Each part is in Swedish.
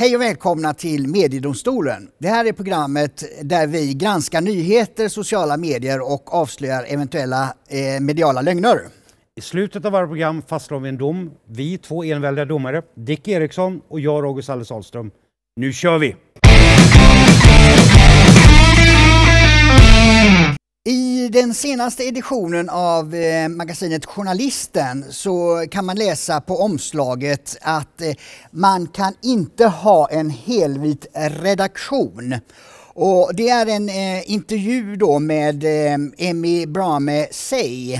Hej och välkomna till Mediedomstolen. Det här är programmet där vi granskar nyheter, sociala medier och avslöjar eventuella eh, mediala lögner. I slutet av varje program fastslår vi en dom. Vi två enväldiga domare, Dick Eriksson och jag, Roger Salles Ahlström. Nu kör vi! I den senaste editionen av eh, magasinet Journalisten så kan man läsa på omslaget att eh, man kan inte ha en helvit redaktion. Och det är en eh, intervju då med eh, Emmy Brame Say.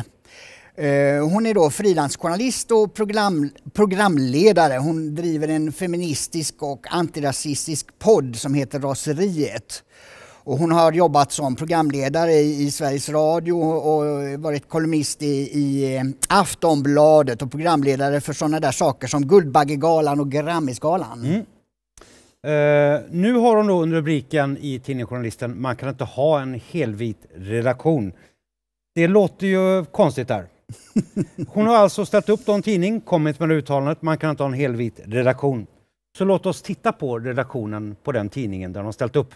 Eh, hon är då frilansjournalist och program, programledare. Hon driver en feministisk och antirasistisk podd som heter Raseriet. Och hon har jobbat som programledare i, i Sveriges Radio och varit kolumnist i, i eh, Aftonbladet och programledare för sådana där saker som Guldbaggegalan och Grammisgalan. Mm. Uh, nu har hon då under rubriken i tidningen Journalisten, man kan inte ha en helvit redaktion. Det låter ju konstigt där. Hon har alltså ställt upp en tidning, kommit med uttalandet, man kan inte ha en helvit redaktion. Så låt oss titta på redaktionen på den tidningen där hon ställt upp.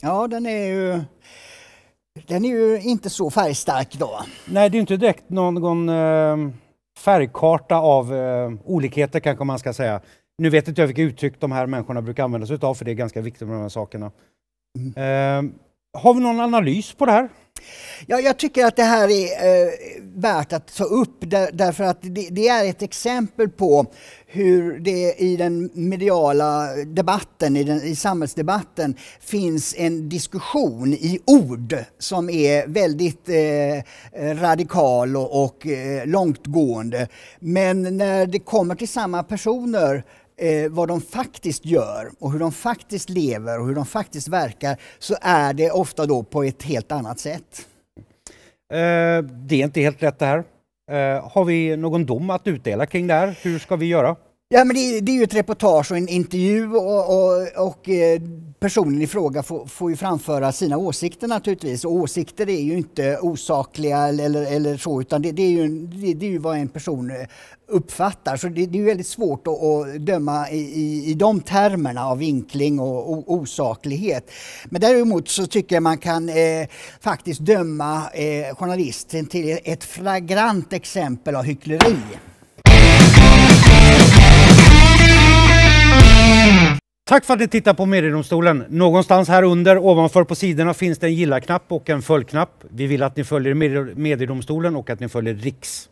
Ja, den är ju den är ju inte så färgstark då. Nej, det är inte direkt någon eh, färgkarta av eh, olikheter kanske man ska säga. Nu vet inte jag vilka uttryck de här människorna brukar använda sig av, för det är ganska viktigt med de här sakerna. Mm. Eh, har vi någon analys på det här? Ja, jag tycker att det här är eh, värt att ta upp där, därför att det, det, är ett exempel på hur det i den mediala debatten, i, den, i samhällsdebatten, finns en diskussion i ord som är väldigt eh, radikal och, och eh, långtgående. Men när det kommer till samma personer eh, vad de faktiskt gör och hur de faktiskt lever och hur de faktiskt verkar så är det ofta då på ett helt annat sätt. Eh, det är inte helt lätt det här. Eh, har vi någon dom att utdela kring det här? Hur ska vi göra? Ja, men det, det är ju ett reportage och en intervju och, och, och eh, personen i fråga får, får ju framföra sina åsikter naturligtvis. Och åsikter är ju inte osakliga eller, eller så, utan det, det är ju, det, det, är ju vad en person eh, uppfattar. Så det, det är väldigt svårt att, att döma i, i, i, de termerna av vinkling och, och osaklighet. Men däremot så tycker jag man kan eh, faktiskt döma eh, journalisten till ett flagrant exempel av hyckleri. Tack för att ni tittar på Mediedomstolen. Någonstans här under, ovanför på sidorna, finns det en gilla-knapp och en följ-knapp. Vi vill att ni följer Mediedomstolen och att ni följer Riks.